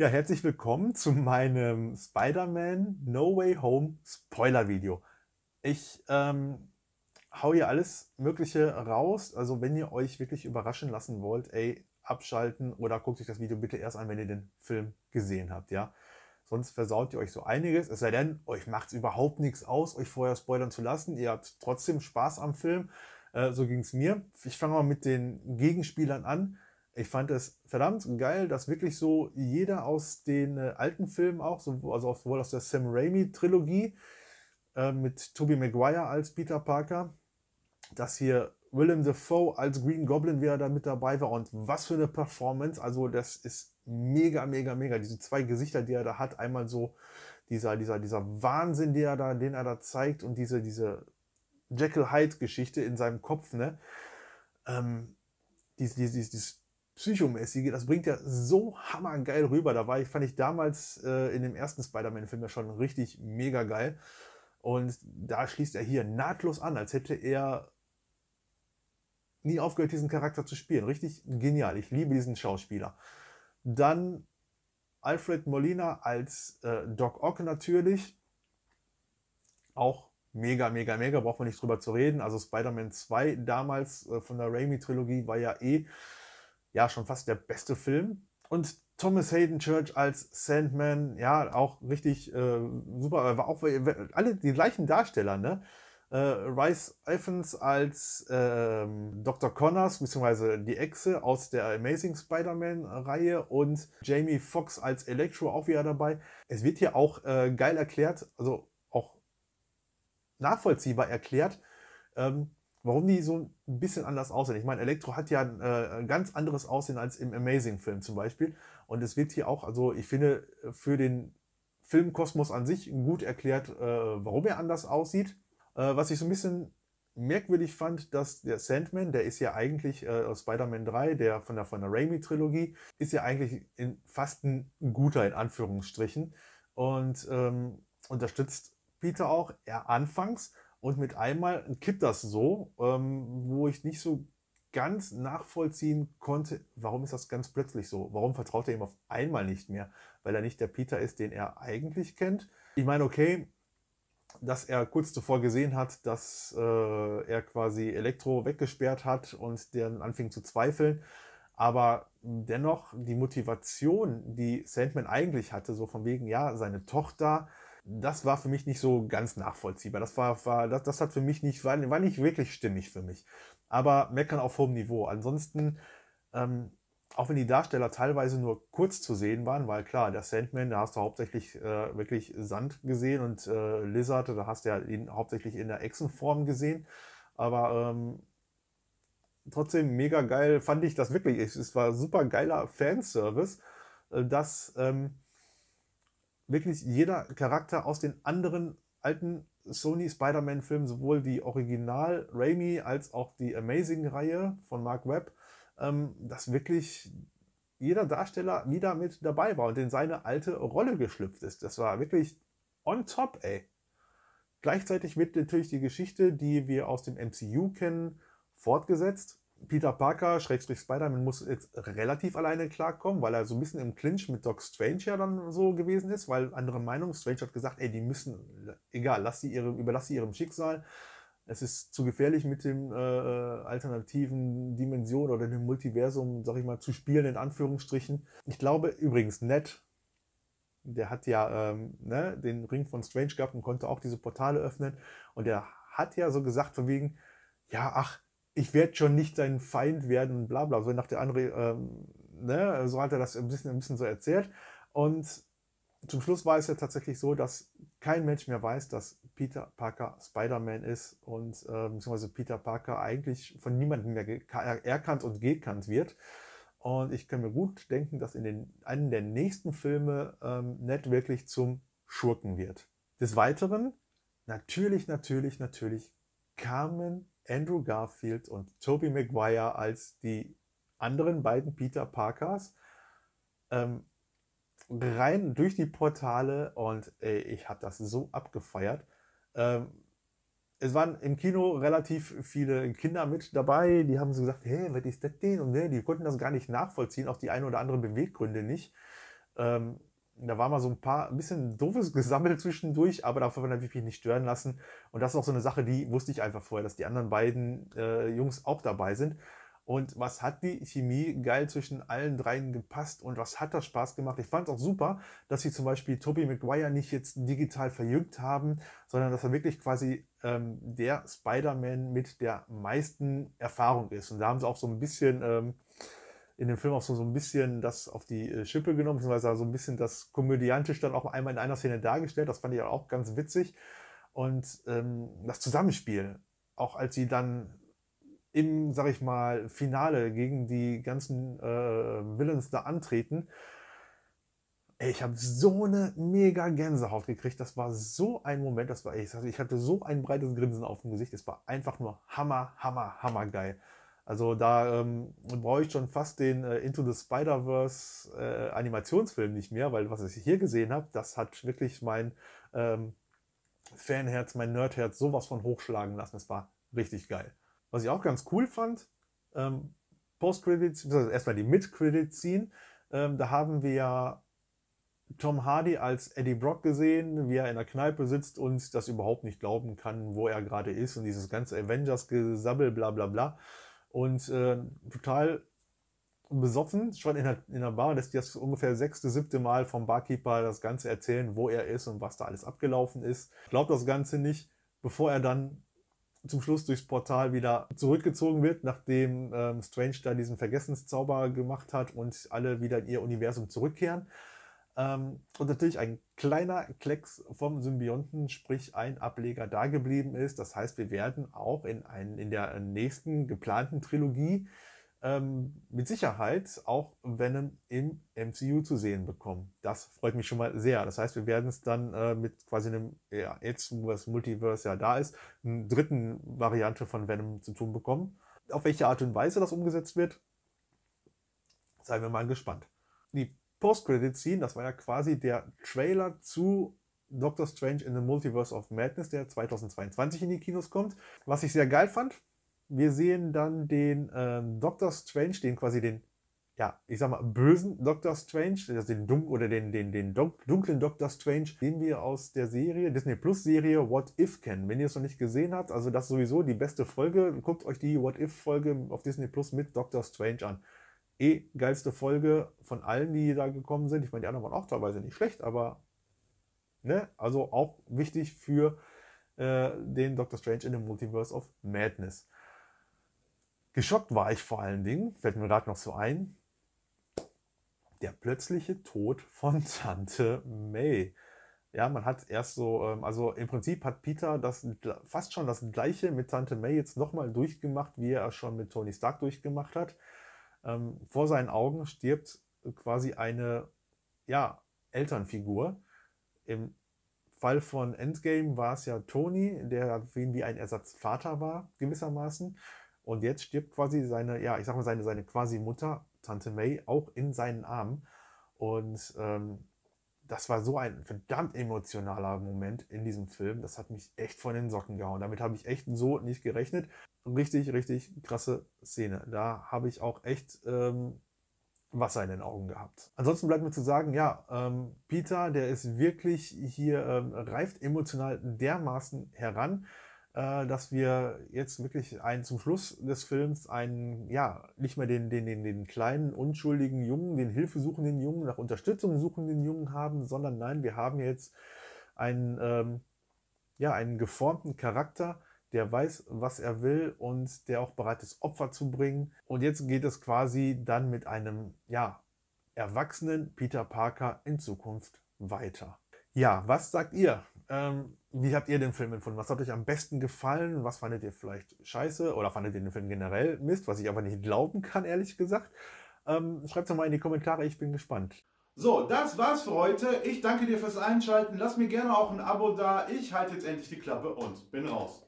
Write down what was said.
Ja, herzlich willkommen zu meinem Spider-Man No Way Home Spoiler-Video. Ich ähm, hau hier alles Mögliche raus. Also, wenn ihr euch wirklich überraschen lassen wollt, ey, abschalten oder guckt euch das Video bitte erst an, wenn ihr den Film gesehen habt, ja. Sonst versaut ihr euch so einiges. Es sei denn, euch macht es überhaupt nichts aus, euch vorher spoilern zu lassen. Ihr habt trotzdem Spaß am Film. Äh, so ging es mir. Ich fange mal mit den Gegenspielern an ich fand es verdammt geil, dass wirklich so jeder aus den äh, alten Filmen auch, so, also sowohl aus der Sam Raimi-Trilogie äh, mit Tobey Maguire als Peter Parker, dass hier Willem Dafoe als Green Goblin wieder da mit dabei war und was für eine Performance. Also das ist mega, mega, mega. Diese zwei Gesichter, die er da hat, einmal so dieser, dieser, dieser Wahnsinn, den er da, den er da zeigt und diese, diese Jekyll Hyde-Geschichte in seinem Kopf, ne? Ähm, dieses, dieses, dieses Psychomäßige, das bringt ja so hammergeil rüber. Da war ich, fand ich damals äh, in dem ersten Spider-Man-Film ja schon richtig mega geil. Und da schließt er hier nahtlos an, als hätte er nie aufgehört, diesen Charakter zu spielen. Richtig genial. Ich liebe diesen Schauspieler. Dann Alfred Molina als äh, Doc Ock natürlich. Auch mega, mega, mega. Braucht man nicht drüber zu reden. Also Spider-Man 2 damals äh, von der Raimi-Trilogie war ja eh ja schon fast der beste Film. Und Thomas Hayden Church als Sandman, ja, auch richtig äh, super, äh, war auch äh, alle die gleichen Darsteller, ne? Äh, Rice Evans als äh, Dr. Connors, beziehungsweise die Echse aus der Amazing Spider-Man-Reihe und Jamie Foxx als Electro auch wieder dabei. Es wird hier auch äh, geil erklärt, also auch nachvollziehbar erklärt, ähm, warum die so ein bisschen anders aussehen. Ich meine, Elektro hat ja ein, äh, ganz anderes Aussehen als im Amazing-Film zum Beispiel. Und es wird hier auch, also ich finde, für den Filmkosmos an sich gut erklärt, äh, warum er anders aussieht. Äh, was ich so ein bisschen merkwürdig fand, dass der Sandman, der ist ja eigentlich äh, Spider-Man 3, der von der, von der Raimi-Trilogie, ist ja eigentlich in, fast ein guter, in Anführungsstrichen. Und ähm, unterstützt Peter auch, er anfangs und mit einmal kippt das so, ähm, wo ich nicht so ganz nachvollziehen konnte, warum ist das ganz plötzlich so? Warum vertraut er ihm auf einmal nicht mehr? Weil er nicht der Peter ist, den er eigentlich kennt. Ich meine, okay, dass er kurz zuvor gesehen hat, dass äh, er quasi Elektro weggesperrt hat und dann anfing zu zweifeln. Aber dennoch die Motivation, die Sandman eigentlich hatte, so von wegen, ja, seine Tochter, das war für mich nicht so ganz nachvollziehbar. Das war, war das, das hat für mich nicht, war, war nicht wirklich stimmig für mich. Aber meckern auf hohem Niveau. Ansonsten, ähm, auch wenn die Darsteller teilweise nur kurz zu sehen waren, weil klar, der Sandman, da hast du hauptsächlich äh, wirklich Sand gesehen und äh, Lizard, da hast du ja ihn hauptsächlich in der Echsenform gesehen. Aber ähm, trotzdem mega geil fand ich das wirklich. Es war super geiler Fanservice, äh, dass ähm, wirklich jeder Charakter aus den anderen alten Sony Spider-Man-Filmen, sowohl die Original Raimi als auch die Amazing-Reihe von Mark Webb, ähm, dass wirklich jeder Darsteller wieder mit dabei war und in seine alte Rolle geschlüpft ist. Das war wirklich on top, ey. Gleichzeitig wird natürlich die Geschichte, die wir aus dem MCU kennen, fortgesetzt. Peter Parker, Schrägstrich Spider-Man, muss jetzt relativ alleine klarkommen, weil er so ein bisschen im Clinch mit Doc Strange ja dann so gewesen ist, weil andere Meinung, Strange hat gesagt, ey, die müssen, egal, lass sie ihrem, überlass sie ihrem Schicksal. Es ist zu gefährlich mit dem äh, äh, alternativen Dimension oder dem Multiversum, sag ich mal, zu spielen, in Anführungsstrichen. Ich glaube übrigens, Ned, der hat ja ähm, ne, den Ring von Strange gehabt und konnte auch diese Portale öffnen. Und der hat ja so gesagt, von wegen, ja, ach, ich werde schon nicht dein Feind werden und bla bla. So nach der andere, ähm, ne? so hat er das ein bisschen, ein bisschen so erzählt. Und zum Schluss war es ja tatsächlich so, dass kein Mensch mehr weiß, dass Peter Parker Spider-Man ist und äh, beziehungsweise Peter Parker eigentlich von niemandem mehr erkannt und gekannt wird. Und ich kann mir gut denken, dass in den, einem der nächsten Filme ähm, Ned wirklich zum Schurken wird. Des Weiteren, natürlich, natürlich, natürlich, kamen Andrew Garfield und Tobey Maguire als die anderen beiden Peter Parkers ähm, rein durch die Portale und ey, ich habe das so abgefeiert. Ähm, es waren im Kino relativ viele Kinder mit dabei, die haben so gesagt, hey, was ist das denn? Und ne, die konnten das gar nicht nachvollziehen, auch die ein oder anderen Beweggründe nicht. Ähm, da war mal so ein paar, ein bisschen doofes gesammelt zwischendurch, aber davon habe ich mich nicht stören lassen. Und das ist auch so eine Sache, die wusste ich einfach vorher, dass die anderen beiden äh, Jungs auch dabei sind. Und was hat die Chemie geil zwischen allen dreien gepasst und was hat das Spaß gemacht? Ich fand es auch super, dass sie zum Beispiel Toby Maguire nicht jetzt digital verjüngt haben, sondern dass er wirklich quasi ähm, der Spider-Man mit der meisten Erfahrung ist. Und da haben sie auch so ein bisschen ähm, in dem Film auch so, so ein bisschen das auf die äh, Schippe genommen, beziehungsweise so ein bisschen das komödiantisch dann auch einmal in einer Szene dargestellt. Das fand ich auch ganz witzig. Und ähm, das Zusammenspiel, auch als sie dann im, sag ich mal, Finale gegen die ganzen äh, Villains da antreten, Ey, ich habe so eine mega Gänsehaut gekriegt. Das war so ein Moment. Das war, ich hatte so ein breites Grinsen auf dem Gesicht. Es war einfach nur hammer, hammer, hammer geil. Also da ähm, brauche ich schon fast den äh, Into the Spider-Verse äh, Animationsfilm nicht mehr, weil was ich hier gesehen habe, das hat wirklich mein ähm, Fanherz, mein Nerdherz sowas von hochschlagen lassen. Das war richtig geil. Was ich auch ganz cool fand, ähm, Post-Credits, also erstmal die mid credits scene ähm, da haben wir ja Tom Hardy als Eddie Brock gesehen, wie er in der Kneipe sitzt und das überhaupt nicht glauben kann, wo er gerade ist und dieses ganze Avengers-Gesabbel, bla bla bla. Und äh, total besoffen, schon in der, in der Bar, dass die das ungefähr sechste, siebte Mal vom Barkeeper das Ganze erzählen, wo er ist und was da alles abgelaufen ist. Glaubt das Ganze nicht, bevor er dann zum Schluss durchs Portal wieder zurückgezogen wird, nachdem ähm, Strange da diesen Vergessenszauber gemacht hat und alle wieder in ihr Universum zurückkehren. Ähm, und natürlich ein kleiner Klecks vom Symbionten, sprich ein Ableger, da geblieben ist. Das heißt, wir werden auch in, ein, in der nächsten geplanten Trilogie ähm, mit Sicherheit auch Venom im MCU zu sehen bekommen. Das freut mich schon mal sehr. Das heißt, wir werden es dann äh, mit quasi einem, ja, jetzt, wo das Multiverse ja da ist, einen dritten Variante von Venom zu tun bekommen. Auf welche Art und Weise das umgesetzt wird, seien wir mal gespannt. Die Post-Credit-Scene, das war ja quasi der Trailer zu Doctor Strange in the Multiverse of Madness, der 2022 in die Kinos kommt. Was ich sehr geil fand, wir sehen dann den ähm, Doctor Strange, den quasi den, ja, ich sag mal, bösen Doctor Strange, also den dunklen oder den, den, den dunklen Doctor Strange, den wir aus der Serie, Disney Plus Serie What If kennen. Wenn ihr es noch nicht gesehen habt, also das ist sowieso die beste Folge, guckt euch die What If Folge auf Disney Plus mit Doctor Strange an eh geilste Folge von allen, die da gekommen sind. Ich meine, die anderen waren auch teilweise nicht schlecht, aber ne, also auch wichtig für äh, den Doctor Strange in the Multiverse of Madness. Geschockt war ich vor allen Dingen, fällt mir gerade noch so ein, der plötzliche Tod von Tante May. Ja, man hat erst so, ähm, also im Prinzip hat Peter das fast schon das gleiche mit Tante May jetzt nochmal durchgemacht, wie er es schon mit Tony Stark durchgemacht hat. Ähm, vor seinen Augen stirbt quasi eine ja, Elternfigur. Im Fall von Endgame war es ja Tony, der für ihn wie ein Ersatzvater war, gewissermaßen. Und jetzt stirbt quasi seine, ja, ich sag mal, seine, seine quasi Mutter, Tante May, auch in seinen Armen. Und ähm, das war so ein verdammt emotionaler Moment in diesem Film. Das hat mich echt von den Socken gehauen. Damit habe ich echt so nicht gerechnet. Richtig, richtig krasse Szene. Da habe ich auch echt ähm, Wasser in den Augen gehabt. Ansonsten bleibt mir zu sagen, ja, ähm, Peter, der ist wirklich hier, ähm, reift emotional dermaßen heran. Äh, dass wir jetzt wirklich einen, zum Schluss des Films einen, ja, nicht mehr den, den, den, den kleinen, unschuldigen Jungen, den hilfesuchenden Jungen, nach Unterstützung suchenden Jungen haben, sondern nein, wir haben jetzt einen, ähm, ja, einen geformten Charakter, der weiß, was er will und der auch bereit ist, Opfer zu bringen. Und jetzt geht es quasi dann mit einem, ja, erwachsenen Peter Parker in Zukunft weiter. Ja, was sagt ihr ähm, wie habt ihr den Film empfunden? Was hat euch am besten gefallen? Was fandet ihr vielleicht scheiße? Oder fandet ihr den Film generell Mist? Was ich aber nicht glauben kann, ehrlich gesagt. Ähm, Schreibt es mal in die Kommentare, ich bin gespannt. So, das war's für heute. Ich danke dir fürs Einschalten. Lass mir gerne auch ein Abo da. Ich halte jetzt endlich die Klappe und bin raus.